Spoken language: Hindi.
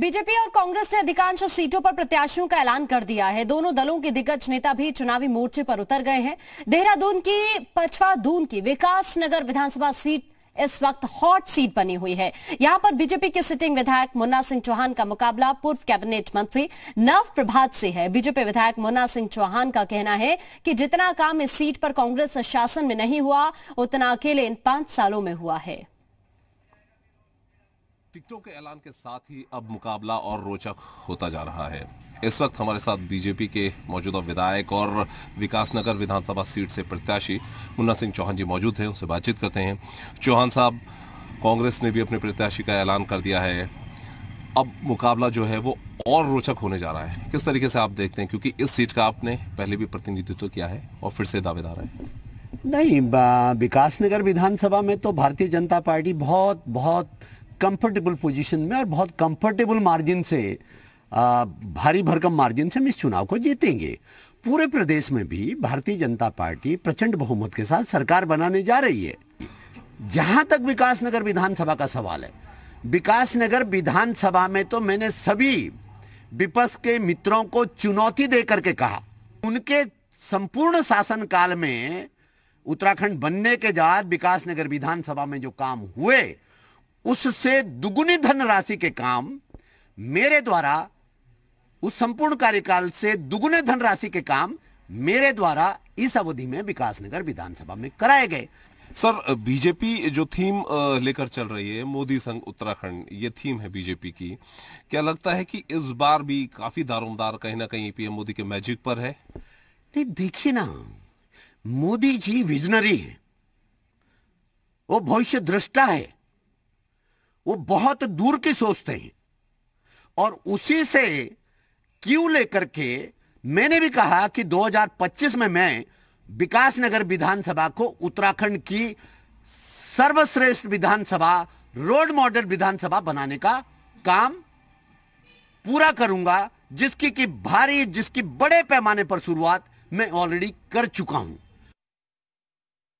बीजेपी और कांग्रेस ने अधिकांश सीटों पर प्रत्याशियों का ऐलान कर दिया है दोनों दलों के दिग्गज नेता भी चुनावी मोर्चे पर उतर गए हैं देहरादून की पछवा दून की विकास नगर विधानसभा सीट इस वक्त हॉट सीट बनी हुई है यहां पर बीजेपी के सिटिंग विधायक मुन्ना सिंह चौहान का मुकाबला पूर्व कैबिनेट मंत्री नव प्रभात से है बीजेपी विधायक मुन्ना सिंह चौहान का कहना है कि जितना काम इस सीट पर कांग्रेस शासन में नहीं हुआ उतना अकेले इन पांच सालों में हुआ है टिकटों के ऐलान के साथ ही अब मुकाबला और रोचक होता जा रहा है इस वक्त हमारे साथ बीजेपी के मौजूदा विधायक और विकासनगर विधानसभा सीट से प्रत्याशी मुन्ना सिंह चौहान जी मौजूद हैं उनसे बातचीत करते हैं चौहान साहब कांग्रेस ने भी अपने प्रत्याशी का ऐलान कर दिया है अब मुकाबला जो है वो और रोचक होने जा रहा है किस तरीके से आप देखते हैं क्योंकि इस सीट का आपने पहले भी प्रतिनिधित्व किया है और फिर से दावेदार है नहीं विकासनगर विधानसभा में तो भारतीय जनता पार्टी बहुत बहुत कंफर्टेबल पोजीशन में और बहुत कंफर्टेबल मार्जिन से भारी भरकम मार्जिन से हम इस चुनाव को जीतेंगे पूरे प्रदेश में भी भारतीय जनता पार्टी प्रचंड बहुमत के साथ सरकार बनाने जा रही है जहां तक विकास नगर विधानसभा का सवाल है विकास नगर विधानसभा में तो मैंने सभी विपक्ष के मित्रों को चुनौती दे करके कहा उनके संपूर्ण शासन काल में उत्तराखंड बनने के बाद विकास नगर विधानसभा में जो काम हुए उससे दुगुनी धनराशि के काम मेरे द्वारा उस संपूर्ण कार्यकाल से दुगुने धनराशि के काम मेरे द्वारा इस अवधि में विकासनगर विधानसभा में कराए गए सर बीजेपी जो थीम लेकर चल रही है मोदी संघ उत्तराखंड ये थीम है बीजेपी की क्या लगता है कि इस बार भी काफी दारोमदार कहीं ना कहीं पीएम मोदी के मैजिक पर है नहीं देखिए ना मोदी जी विजनरी है वो भविष्य दृष्टा है वो बहुत दूर की सोचते हैं और उसी से क्यों लेकर के मैंने भी कहा कि 2025 में मैं विकास नगर विधानसभा को उत्तराखंड की सर्वश्रेष्ठ विधानसभा रोड मॉडल विधानसभा बनाने का काम पूरा करूंगा जिसकी कि भारी जिसकी बड़े पैमाने पर शुरुआत मैं ऑलरेडी कर चुका हूं